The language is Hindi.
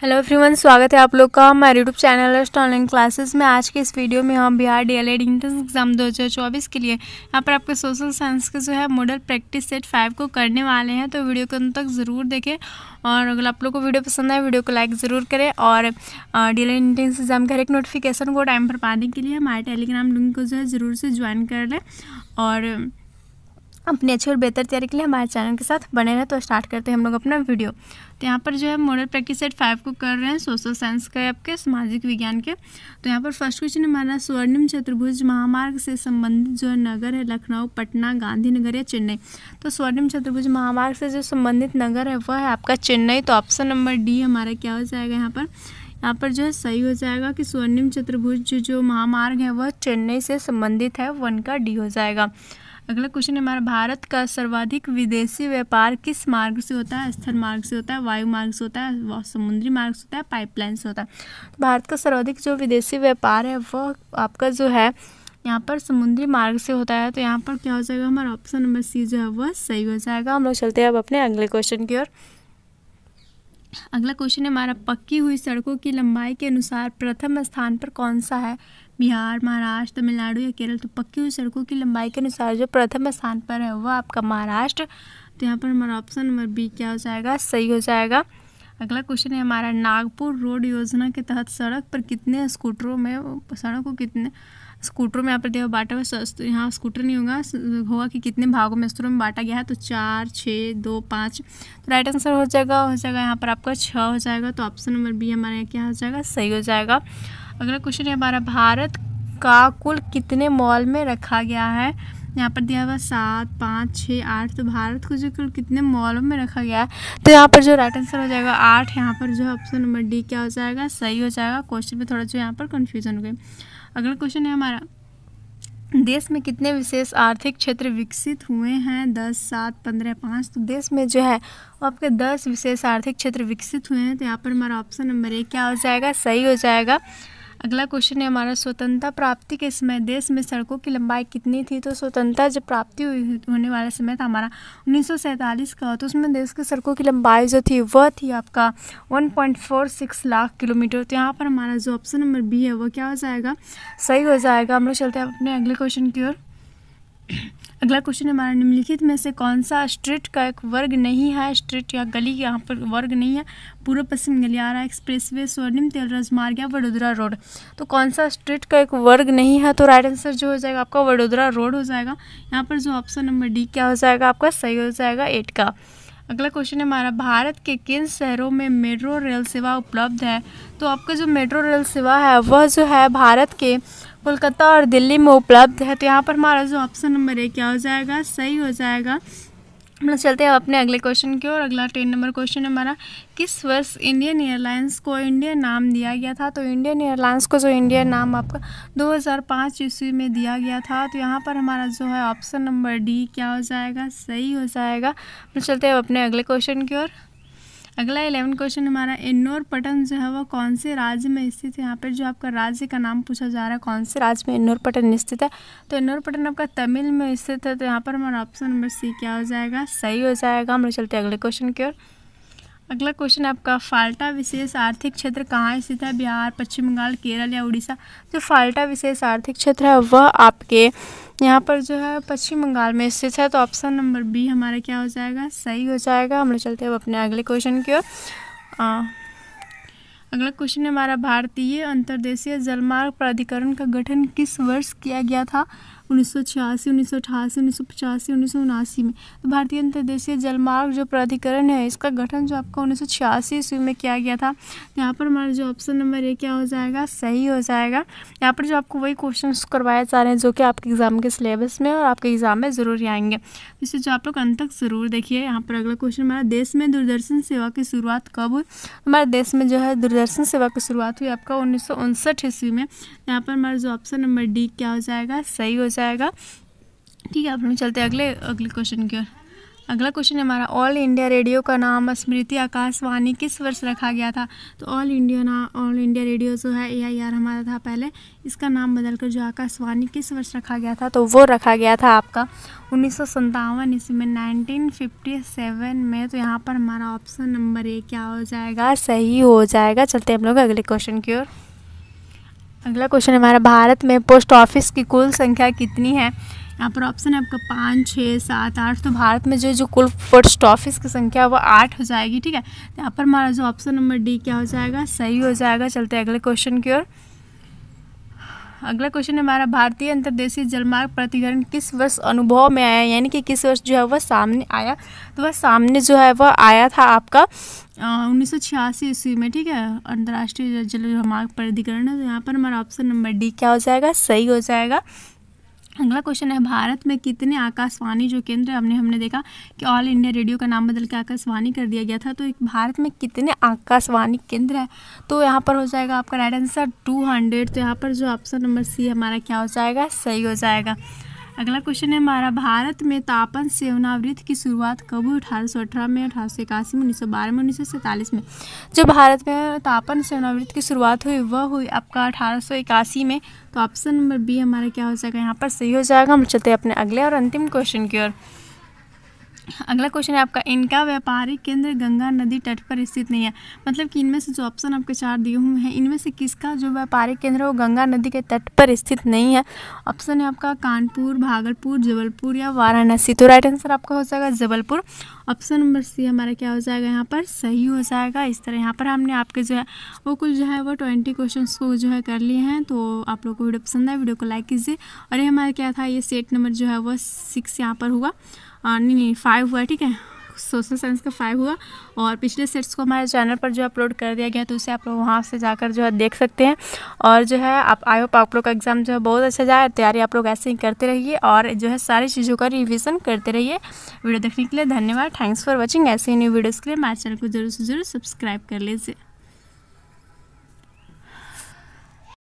हेलो एवरीवन स्वागत है आप लोग का हमारे यूट्यूब चैनल एस्ट ऑनलाइन क्लासेस में आज के इस वीडियो में हम बिहार डीएलएड इंट्रेंस एग्जाम 2024 के लिए यहाँ पर आपके सोशल साइंस के जो है मॉडल प्रैक्टिस सेट फाइव को करने वाले हैं तो वीडियो को अंत तक ज़रूर देखें और अगर आप लोग को वीडियो पसंद आए वीडियो को लाइक ज़रूर करें और डी एल इंट्रेंस एग्जाम का हर एक नोटिफिकेशन को टाइम पर पाने के लिए हमारे टेलीग्राम लिंक को जो है ज़रूर से ज्वाइन कर लें और अपने अच्छे और बेहतर तैयारी के लिए हमारे चैनल के साथ बने रहें तो स्टार्ट करते हैं हम लोग अपना वीडियो तो यहाँ पर जो है मॉडल प्रैक्टिस सेट फाइव को कर रहे हैं सोशल साइंस के आपके सामाजिक विज्ञान के तो यहाँ पर फर्स्ट क्वेश्चन हमारा स्वर्णिम चतुर्भुज महामार्ग से संबंधित जो नगर है लखनऊ पटना गांधीनगर या चेन्नई तो स्वर्णिम चतुर्भुज महामार्ग से जो संबंधित नगर है वह है आपका चेन्नई तो ऑप्शन नंबर डी हमारा क्या हो जाएगा यहाँ पर यहाँ पर जो है सही हो जाएगा कि स्वर्णिम चतुर्भुज जो महामार्ग है वह चेन्नई से संबंधित है वन का डी हो जाएगा अगला क्वेश्चन हमारा भारत का सर्वाधिक विदेशी व्यापार किस मार्ग से होता है स्थल मार्ग से होता है वायु मार्ग से होता है समुद्री मार्ग से होता है पाइपलाइन से होता है तो भारत का सर्वाधिक जो विदेशी व्यापार है वह आपका जो है यहाँ पर समुद्री मार्ग से होता है तो यहाँ पर क्या हो जाएगा हमारा ऑप्शन नंबर सी जो है वह सही हो जाएगा हम लोग चलते हैं अब अपने अगले क्वेश्चन की ओर अगला क्वेश्चन है हमारा पक्की हुई सड़कों की लंबाई के अनुसार प्रथम स्थान पर कौन सा है बिहार महाराष्ट्र तमिलनाडु या केरल तो पक्की हुई सड़कों की लंबाई के अनुसार जो प्रथम स्थान पर है वह आपका महाराष्ट्र तो यहाँ पर हमारा ऑप्शन नंबर बी क्या हो जाएगा सही हो जाएगा अगला क्वेश्चन है हमारा नागपुर रोड योजना के तहत सड़क पर कितने स्कूटरों में सड़क को कितने स्कूटरों में यहाँ पर दिया बांटा हुआ यहाँ स्कूटर नहीं होगा होगा कि कितने भागों में स्तरों में बांटा गया है तो चार छः दो पाँच तो राइट आंसर हो जाएगा हो जाएगा यहाँ पर आपका छः हो जाएगा तो ऑप्शन नंबर बी हमारे यहाँ क्या हो जाएगा सही हो जाएगा अगला क्वेश्चन है हमारा भारत का कुल कितने मॉल में रखा गया है यहाँ पर दिया हुआ सात पाँच छः आठ तो भारत को जो कुल कितने मॉलों में रखा गया है तो यहाँ पर जो राइट आंसर हो जाएगा आठ यहाँ पर जो ऑप्शन नंबर डी क्या हो जाएगा सही हो जाएगा क्वेश्चन में थोड़ा जो यहाँ पर कन्फ्यूजन हो गई अगला क्वेश्चन है हमारा देश में कितने विशेष आर्थिक क्षेत्र विकसित हुए हैं दस सात पंद्रह पाँच तो देश में जो है आपके दस विशेष आर्थिक क्षेत्र विकसित हुए हैं तो यहाँ पर हमारा ऑप्शन नंबर ए क्या हो जाएगा सही हो जाएगा अगला क्वेश्चन है हमारा स्वतंत्रता प्राप्ति के समय देश में सड़कों की लंबाई कितनी थी तो स्वतंत्रता जब प्राप्ति हुई होने वाला समय था हमारा उन्नीस का तो उसमें देश की सड़कों की लंबाई जो थी वह थी आपका 1.46 लाख किलोमीटर तो यहाँ पर हमारा जो ऑप्शन नंबर बी है वह क्या हो जाएगा सही हो जाएगा हम लोग चलते हैं अपने अगले क्वेश्चन की ओर अगला क्वेश्चन हमारा निम्नलिखित में से कौन सा स्ट्रीट का एक वर्ग नहीं है स्ट्रीट या गली यहाँ पर वर्ग नहीं है पूर्व पश्चिम गलियारा एक्सप्रेस वे स्वर्णिम तेल राजमार्ग या वडोदरा रोड तो कौन सा स्ट्रीट का एक वर्ग नहीं है तो राइट आंसर जो हो जाएगा आपका वडोदरा रोड हो जाएगा यहाँ पर जो ऑप्शन नंबर डी क्या हो जाएगा आपका सही हो जाएगा एट का अगला क्वेश्चन है हमारा भारत के किन शहरों में मेट्रो रेल सेवा उपलब्ध है तो आपका जो मेट्रो रेल सेवा है वह जो है भारत के कोलकाता और दिल्ली में उपलब्ध है तो यहाँ पर हमारा जो ऑप्शन नंबर है क्या हो जाएगा सही हो जाएगा हम मतलब लोग चलते हैं अपने अगले क्वेश्चन की ओर अगला टेन नंबर क्वेश्चन हमारा किस वर्ष इंडियन एयरलाइंस को इंडियन नाम दिया गया था तो इंडियन एयरलाइंस को जो इंडियन नाम आपका 2005 ईस्वी में दिया गया था तो यहाँ पर हमारा जो है ऑप्शन नंबर डी क्या हो जाएगा सही हो जाएगा हम मतलब चलते हैं अपने अगले क्वेश्चन की ओर अगला इलेवन क्वेश्चन हमारा इन्नौर पटन जो है वो कौन से राज्य में स्थित है यहाँ पर जो आपका राज्य का नाम पूछा जा रहा है कौन से राज्य में इन्नौर पटन स्थित है तो इन्नौर पटन आपका तमिल में स्थित है तो यहाँ पर हमारा ऑप्शन नंबर सी क्या हो जाएगा सही हो जाएगा हम लोग चलते अगले क्वेश्चन की ओर अगला क्वेश्चन आपका फाल्टा विशेष आर्थिक क्षेत्र कहाँ स्थित है बिहार पश्चिम बंगाल केरल या उड़ीसा जो फाल्टा विशेष आर्थिक क्षेत्र है वह आपके यहाँ पर जो है पश्चिम बंगाल में स्थित है तो ऑप्शन नंबर बी हमारा क्या हो जाएगा सही हो जाएगा हम लोग चलते हैं अब अपने अगले क्वेश्चन की ओर अगला क्वेश्चन है हमारा भारतीय अंतर्देशीय जलमार्ग प्राधिकरण का गठन किस वर्ष किया गया था उन्नीस सौ छियासी उन्नीस सौ अठासी उन्नीस सौ पचासी उन्नीस सौ उनासी में तो भारतीय अंतर्देशीय जलमार्ग जो प्राधिकरण है इसका गठन जो आपका उन्नीस सौ छियासी ईस्वी में किया गया था यहाँ पर हमारा जो ऑप्शन नंबर ए क्या हो जाएगा सही हो जाएगा यहाँ पर जो आपको वही क्वेश्चन करवाए जा रहे हैं जो कि आपके एग्ज़ाम के सिलेबस में और आपके एग्ज़ाम में ज़रूर आएंगे तो इसे जो आप लोग अंत तक ज़रूर देखिए यहाँ पर अगला क्वेश्चन हमारा देश में दूरदर्शन सेवा की शुरुआत कब हुई हमारे देश में जो है दूरदर्शन सेवा की शुरुआत हुई आपका उन्नीस ईस्वी में यहाँ पर हमारा जो ऑप्शन नंबर डी क्या हो जाएगा सही हो से आएगा ठीक है आप लोग चलते हैं अगले अगले क्वेश्चन की ओर अगला क्वेश्चन है हमारा ऑल इंडिया रेडियो का नाम स्मृति आकाशवाणी किस वर्ष रखा गया था तो ऑल इंडिया ना ऑल इंडिया रेडियो जो है ए आई आर हमारा था पहले इसका नाम बदलकर जो आकाशवाणी किस वर्ष रखा गया था तो वो रखा गया था आपका उन्नीस सौ सत्तावन ईस्वी में नाइनटीन फिफ्टी सेवन में तो यहाँ पर हमारा ऑप्शन नंबर ए क्या हो जाएगा सही हो जाएगा चलते हम लोग अगले क्वेश्चन की ओर अगला क्वेश्चन हमारा भारत में पोस्ट ऑफिस की कुल संख्या कितनी है यहाँ पर ऑप्शन है आपका पाँच छः सात आठ तो भारत में जो जो कुल पोस्ट ऑफिस की संख्या है वो आठ हो जाएगी ठीक है तो यहाँ पर हमारा जो ऑप्शन नंबर डी क्या हो जाएगा सही हो जाएगा चलते अगले क्वेश्चन की ओर अगला क्वेश्चन हमारा भारतीय अंतर्देशीय जलमार्ग प्राधिकरण किस वर्ष अनुभव में आया यानी कि किस वर्ष जो है वह सामने आया तो वह सामने जो है वह आया था आपका उन्नीस सौ छियासी ईस्वी में ठीक है अंतर्राष्ट्रीय जलमार्ग प्राधिकरण है तो यहाँ पर हमारा ऑप्शन नंबर डी क्या हो जाएगा सही हो जाएगा अगला क्वेश्चन है भारत में कितने आकाशवाणी जो केंद्र हमने हमने देखा कि ऑल इंडिया रेडियो का नाम बदल के आकाशवाणी कर दिया गया था तो भारत में कितने आकाशवाणी केंद्र है तो यहाँ पर हो जाएगा आपका राइट आंसर टू हंड्रेड तो यहाँ पर जो ऑप्शन नंबर सी हमारा क्या हो जाएगा सही हो जाएगा अगला क्वेश्चन है हमारा भारत में तापन सेवनावृत्त की शुरुआत कब हुई अठारह सौ अठारह में अठारह सौ इक्यासी में उन्नीस सौ बारह में उन्नीस सौ सैंतालीस में जो भारत में तापन सेवनावृत्त की शुरुआत हुई वह हुई आपका अठारह सौ इक्यासी में तो ऑप्शन नंबर बी हमारा क्या हो जाएगा यहाँ पर सही हो जाएगा हम चलते अपने अगले और अंतिम क्वेश्चन की ओर अगला क्वेश्चन है आपका इनका व्यापारिक केंद्र गंगा नदी तट पर स्थित नहीं है मतलब कि इनमें से जो ऑप्शन आपके चार दिए हुए हैं इनमें से किसका जो व्यापारिक केंद्र है वो गंगा नदी के तट पर स्थित नहीं है ऑप्शन है आपका कानपुर भागलपुर जबलपुर या वाराणसी तो राइट आंसर आपका हो जाएगा जबलपुर ऑप्शन नंबर सी हमारा क्या हो जाएगा यहाँ पर सही हो जाएगा इस तरह यहाँ पर हमने आपके जो है वो कुल जो है वो ट्वेंटी क्वेश्चन को जो है कर लिए हैं तो आप लोग को वीडियो पसंद आए वीडियो को लाइक कीजिए और ये हमारा क्या था ये सेट नंबर जो है वो सिक्स यहाँ पर हुआ नहीं नहीं फाइव हुआ ठीक है सोशल साइंस का फाइव हुआ और पिछले सेट्स को हमारे चैनल पर जो अपलोड कर दिया गया तो उसे आप लोग वहाँ से जाकर जो है देख सकते हैं और जो है आप आई होप आप लोग का एग्ज़ाम जो है बहुत अच्छा जाए तैयारी आप लोग ऐसे ही करते रहिए और जो है सारी चीज़ों का रिविज़न करते रहिए वीडियो देखने के लिए धन्यवाद थैंक्स फॉर वॉचिंग ऐसे ही न्यू वीडियोज़ के लिए हमारे चैनल को जरूर से जरूर सब्सक्राइब कर लीजिए